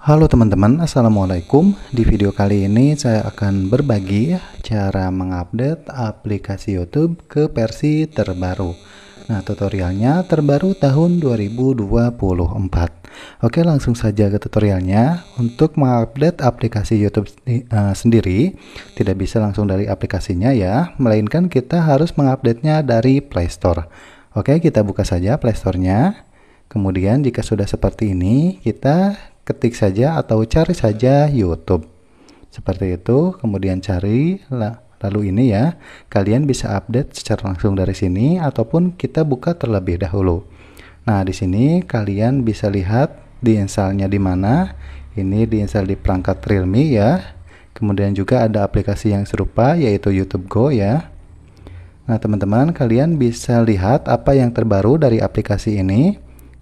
Halo teman-teman, Assalamualaikum Di video kali ini saya akan berbagi cara mengupdate aplikasi YouTube ke versi terbaru Nah tutorialnya terbaru tahun 2024 Oke langsung saja ke tutorialnya Untuk mengupdate aplikasi YouTube uh, sendiri Tidak bisa langsung dari aplikasinya ya Melainkan kita harus mengupdate-nya dari Play Store Oke kita buka saja Play Store-nya Kemudian jika sudah seperti ini, kita ketik saja atau cari saja YouTube. Seperti itu, kemudian cari lalu ini ya. Kalian bisa update secara langsung dari sini ataupun kita buka terlebih dahulu. Nah, di sini kalian bisa lihat diinstallnya di mana. Ini diinstall di perangkat Realme ya. Kemudian juga ada aplikasi yang serupa yaitu YouTube Go ya. Nah, teman-teman, kalian bisa lihat apa yang terbaru dari aplikasi ini.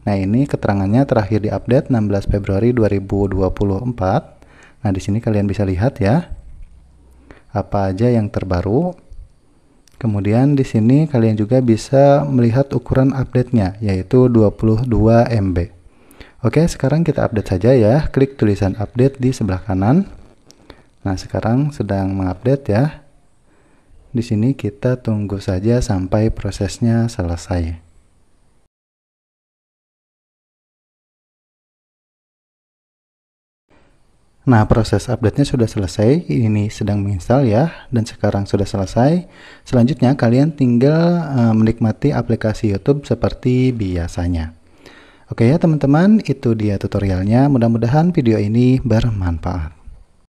Nah, ini keterangannya terakhir diupdate 16 Februari 2024. Nah, di sini kalian bisa lihat ya apa aja yang terbaru. Kemudian di sini kalian juga bisa melihat ukuran update-nya yaitu 22 MB. Oke, sekarang kita update saja ya. Klik tulisan update di sebelah kanan. Nah, sekarang sedang mengupdate ya. Di sini kita tunggu saja sampai prosesnya selesai. Nah, proses update-nya sudah selesai. Ini sedang menginstal ya, dan sekarang sudah selesai. Selanjutnya, kalian tinggal uh, menikmati aplikasi YouTube seperti biasanya. Oke ya teman-teman, itu dia tutorialnya. Mudah-mudahan video ini bermanfaat.